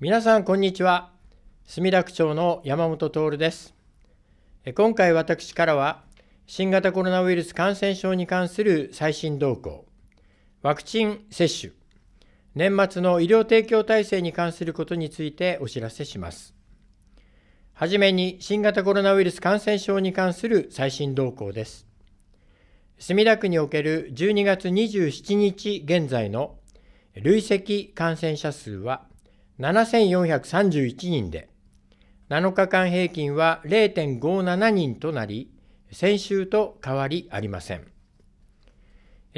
皆さんこんにちは墨田区長の山本徹です今回私からは新型コロナウイルス感染症に関する最新動向ワクチン接種年末の医療提供体制に関することについてお知らせしますはじめに新型コロナウイルス感染症に関する最新動向です墨田区における12月27日現在の累積感染者数は7431人で、7日間平均は0.57人となり、先週と変わりありません。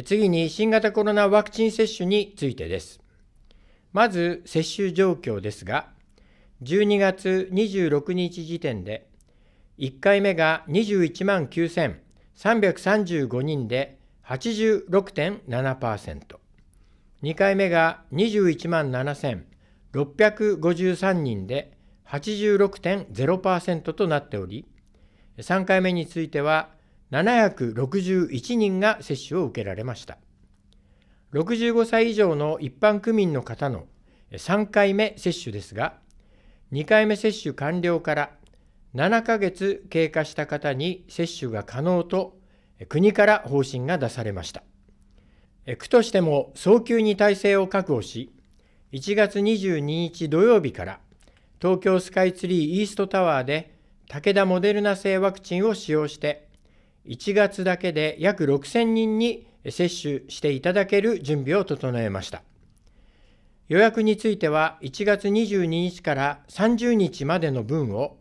次に新型コロナワクチン接種についてです。まず接種状況ですが、12月26日時点で、1回目が21万9335人で86.7%、2回目が21万7000 653人で86.0%となっており、3回目については761人が接種を受けられました。65歳以上の一般区民の方の3回目接種ですが、2回目接種完了から7ヶ月経過した方に接種が可能と国から方針が出されました。区としても早急に体制を確保し、1月22日土曜日から東京スカイツリーイーストタワーで武田モデルナ製ワクチンを使用して1月だけで約6000人に接種していただける準備を整えました予約については1月22日から30日までの分を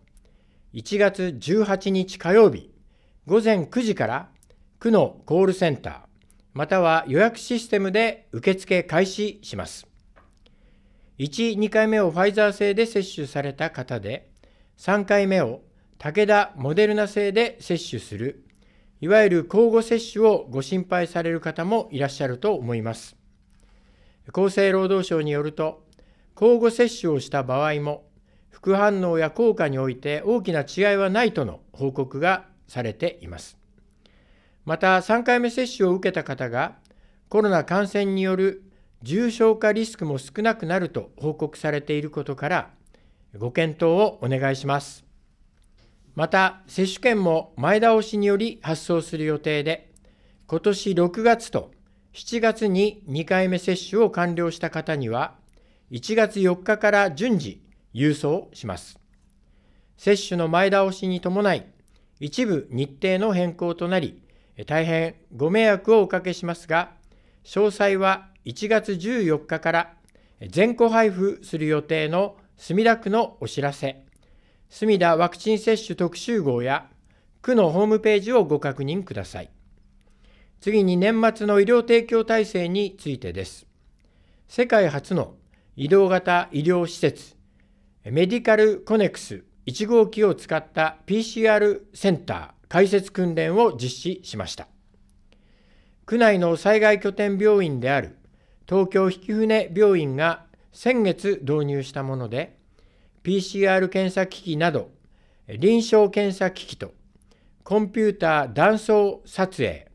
1月18日火曜日午前9時から区のコールセンターまたは予約システムで受付開始します1、2回目をファイザー製で接種された方で、3回目を武田モデルナ製で接種する、いわゆる交互接種をご心配される方もいらっしゃると思います。厚生労働省によると、交互接種をした場合も、副反応や効果において大きな違いはないとの報告がされています。また、3回目接種を受けた方が、コロナ感染による重症化リスクも少なくなると報告されていることからご検討をお願いしますまた接種券も前倒しにより発送する予定で今年6月と7月に2回目接種を完了した方には1月4日から順次郵送します接種の前倒しに伴い一部日程の変更となり大変ご迷惑をおかけしますが詳細は1月14日から全戸配布する予定の墨田区のお知らせ、墨田ワクチン接種特集号や区のホームページをご確認ください。次に年末の医療提供体制についてです。世界初の移動型医療施設、メディカルコネクス1号機を使った PCR センター開設訓練を実施しました。区内の災害拠点病院である東京曳舟病院が先月導入したもので PCR 検査機器など臨床検査機器とコンピューター断層撮影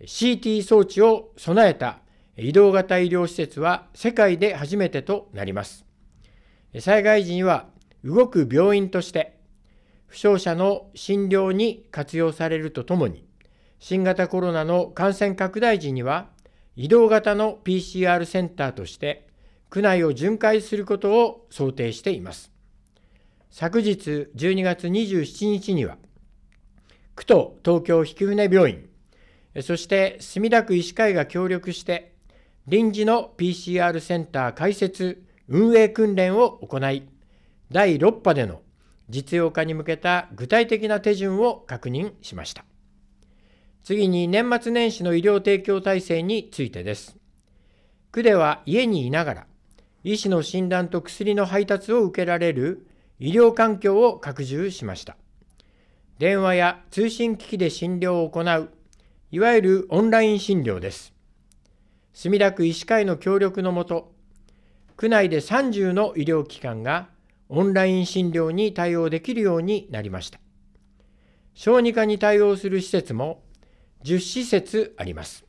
CT 装置を備えた移動型医療施設は世界で初めてとなります災害時には動く病院として負傷者の診療に活用されるとともに新型コロナの感染拡大時には移動型の PCR センターとして区内を巡回することを想定しています昨日12月27日には区と東京曳舟病院そして墨田区医師会が協力して臨時の PCR センター開設運営訓練を行い第6波での実用化に向けた具体的な手順を確認しました。次に年末年始の医療提供体制についてです。区では家にいながら、医師の診断と薬の配達を受けられる医療環境を拡充しました。電話や通信機器で診療を行う、いわゆるオンライン診療です。墨田区医師会の協力のもと、区内で30の医療機関がオンライン診療に対応できるようになりました。小児科に対応する施設も10施設あります。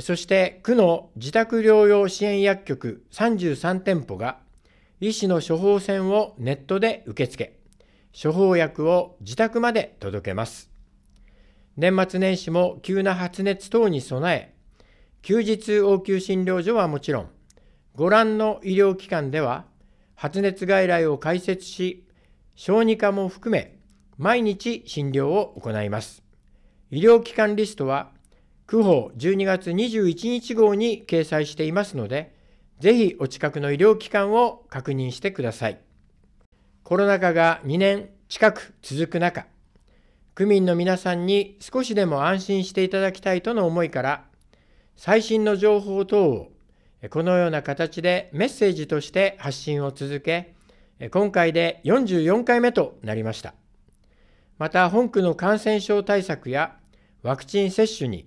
そして区の自宅療養支援薬局33店舗が医師の処方箋をネットで受け付け、処方薬を自宅まで届けます。年末年始も急な発熱等に備え、休日応急診療所はもちろん、ご覧の医療機関では発熱外来を開設し、小児科も含め毎日診療を行います。医療機関リストは、区法12月21日号に掲載していますので、ぜひお近くの医療機関を確認してください。コロナ禍が2年近く続く中、区民の皆さんに少しでも安心していただきたいとの思いから、最新の情報等をこのような形でメッセージとして発信を続け、今回で44回目となりました。また本区の感染症対策やワクチン接種に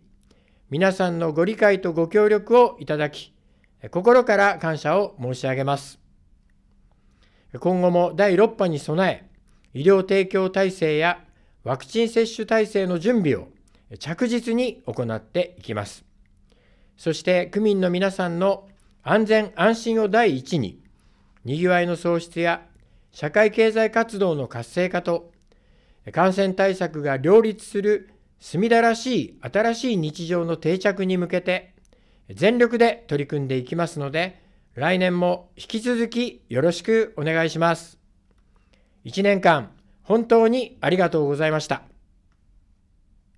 皆さんのご理解とご協力をいただき、心から感謝を申し上げます。今後も第6波に備え、医療提供体制やワクチン接種体制の準備を着実に行っていきます。そして区民の皆さんの安全安心を第一に、にぎわいの創出や社会経済活動の活性化と、感染対策が両立する隅田らしい新しい日常の定着に向けて全力で取り組んでいきますので来年も引き続きよろしくお願いします。1年間本当にありがとうございました。